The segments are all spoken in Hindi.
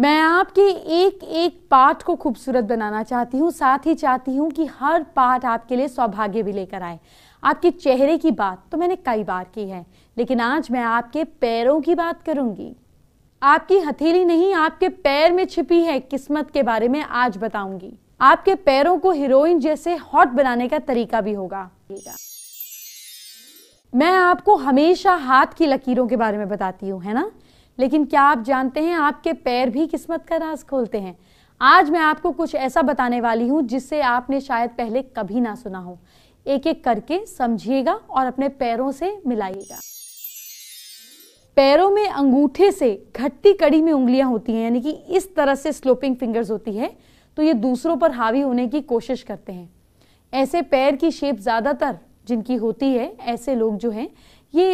मैं आपके एक एक पार्ट को खूबसूरत बनाना चाहती हूँ साथ ही चाहती हूँ कि हर पार्ट आपके लिए सौभाग्य भी लेकर आए आपके चेहरे की बात तो मैंने कई बार की है लेकिन आज मैं आपके पैरों की बात करूंगी आपकी हथेली नहीं आपके पैर में छिपी है किस्मत के बारे में आज बताऊंगी आपके पैरों को हीरोइन जैसे हॉट बनाने का तरीका भी होगा मैं आपको हमेशा हाथ की लकीरों के बारे में बताती हूँ है ना लेकिन क्या आप जानते हैं आपके पैर भी किस्मत का राज खोलते हैं आज मैं आपको कुछ ऐसा बताने वाली हूं जिससे आपने शायद पहले कभी ना सुना हो एक एक करके समझिएगा और अपने पैरों से मिलाइएगा पैरों में अंगूठे से घटती कड़ी में उंगलियां होती हैं यानी कि इस तरह से स्लोपिंग फिंगर्स होती है तो ये दूसरों पर हावी होने की कोशिश करते हैं ऐसे पैर की शेप ज़्यादातर जिनकी होती है ऐसे लोग जो हैं ये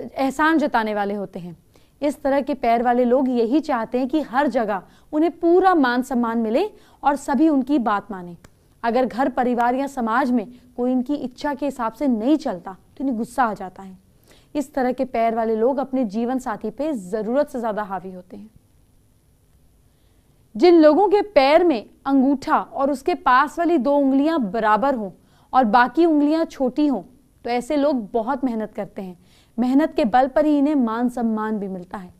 एहसान जताने वाले होते हैं इस तरह के पैर वाले लोग यही चाहते हैं कि हर जगह उन्हें पूरा मान सम्मान मिले और सभी उनकी बात माने अगर घर परिवार या समाज में कोई इनकी इच्छा के हिसाब से नहीं चलता तो इन्हें गुस्सा आ जाता है इस तरह के पैर वाले लोग अपने जीवन साथी पे जरूरत से ज्यादा हावी होते हैं जिन लोगों के पैर में अंगूठा और उसके पास वाली दो उंगलियां बराबर हों और बाकी उंगलियां छोटी हों तो ऐसे लोग बहुत मेहनत करते हैं मेहनत के बल पर ही इन्हें मान सम्मान भी मिलता है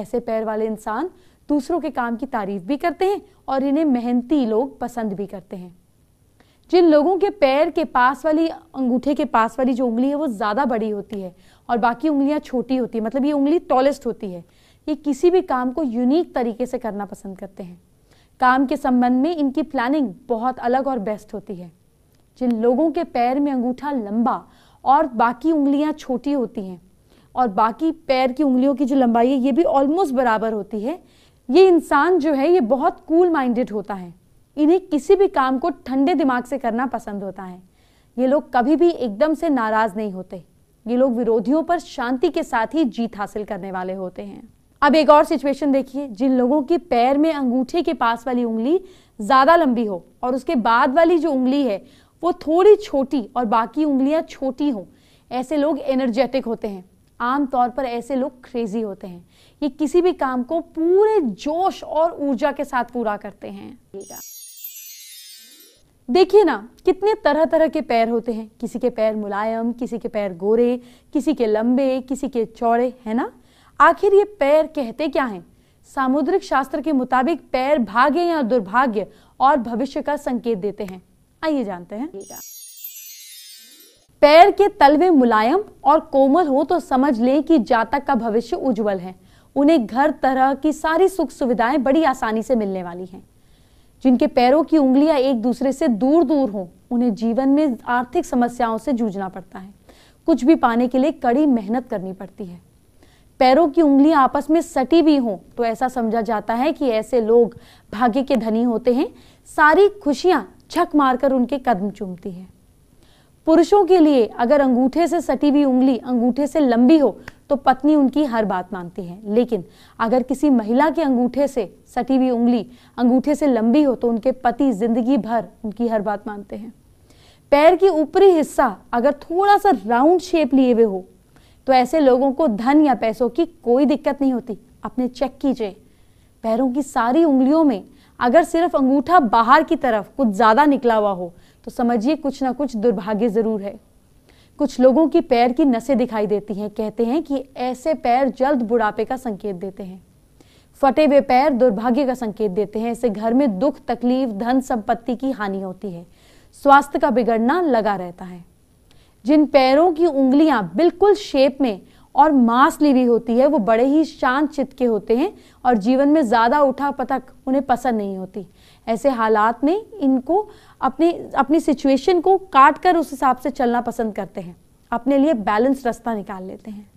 ऐसे पैर वाले इंसान दूसरों के काम की तारीफ भी करते हैं और इन्हें मेहनती लोग पसंद भी करते हैं जिन लोगों के पैर के पास वाली अंगूठे के पास वाली जो उंगली है वो ज़्यादा बड़ी होती है और बाकी उंगलियाँ छोटी होती है मतलब ये उंगली टॉलेस्ट होती है ये किसी भी काम को यूनिक तरीके से करना पसंद करते हैं काम के संबंध में इनकी प्लानिंग बहुत अलग और बेस्ट होती है जिन लोगों के पैर में अंगूठा लंबा और बाकी उंगलियां छोटी होती हैं और बाकी पैर की उंगलियों की जो लंबाई है ये भी ऑलमोस्ट बराबर होती है ये इंसान जो है ये बहुत कूल माइंडेड होता है इन्हें किसी भी काम को ठंडे दिमाग से करना पसंद होता है ये लोग कभी भी एकदम से नाराज नहीं होते ये लोग विरोधियों पर शांति के साथ ही जीत हासिल करने वाले होते हैं अब एक और सिचुएशन देखिए जिन लोगों के पैर में अंगूठे के पास वाली उंगली ज़्यादा लंबी हो और उसके बाद वाली जो उंगली है वो थोड़ी छोटी और बाकी उंगलियां छोटी हों ऐसे लोग एनर्जेटिक होते हैं आमतौर पर ऐसे लोग क्रेजी होते हैं ये किसी भी काम को पूरे जोश और ऊर्जा के साथ पूरा करते हैं देखिए ना कितने तरह तरह के पैर होते हैं किसी के पैर मुलायम किसी के पैर गोरे किसी के लंबे किसी के चौड़े है ना आखिर ये पैर कहते क्या हैं सामुद्रिक शास्त्र के मुताबिक पैर भाग्य या दुर्भाग्य और भविष्य का संकेत देते हैं आइए जानते हैं पैर के तलवे मुलायम और कोमल हो तो समझ लें कि जातक का भविष्य उज्जवल है उन्हें घर तरह की सारी सुख सुविधाएं बड़ी आसानी से मिलने वाली हैं जिनके पैरों की उंगलियां एक दूसरे से दूर दूर हों उन्हें जीवन में आर्थिक समस्याओं से जूझना पड़ता है कुछ भी पाने के लिए कड़ी मेहनत करनी पड़ती है पैरों की उंगलियां आपस में सटी भी हों तो ऐसा समझा जाता है कि ऐसे लोग भाग्य के धनी होते हैं सारी खुशियां छक मारकर उनके कदम चूमती है पुरुषों के लिए अगर अंगूठे से सटी हुई उंगली अंगूठे से लंबी हो तो पत्नी उनकी हर बात मानती है लेकिन अगर किसी महिला के अंगूठे से सटी हुई उंगली अंगूठे से लंबी हो तो उनके पति जिंदगी भर उनकी हर बात मानते हैं पैर की ऊपरी हिस्सा अगर थोड़ा सा राउंड शेप लिए हुए हो तो ऐसे लोगों को धन या पैसों की कोई दिक्कत नहीं होती अपने चेक कीजिए पैरों की सारी उंगलियों में अगर सिर्फ अंगूठा बाहर की तरफ कुछ ज़्यादा निकला हुआ हो तो समझिए कुछ ना कुछ दुर्भाग्य ज़रूर है कुछ लोगों की पैर की नसें दिखाई देती हैं कहते हैं कि ऐसे पैर जल्द बुढ़ापे का संकेत देते हैं फटे हुए पैर दुर्भाग्य का संकेत देते हैं इससे घर में दुख तकलीफ धन संपत्ति की हानि होती है स्वास्थ्य का बिगड़ना लगा रहता है जिन पैरों की उंगलियां बिल्कुल शेप में और मांस ली हुई होती है वो बड़े ही शांत चित्त के होते हैं और जीवन में ज़्यादा उठा पटक उन्हें पसंद नहीं होती ऐसे हालात में इनको अपने अपनी सिचुएशन को काट कर उस हिसाब से चलना पसंद करते हैं अपने लिए बैलेंस रास्ता निकाल लेते हैं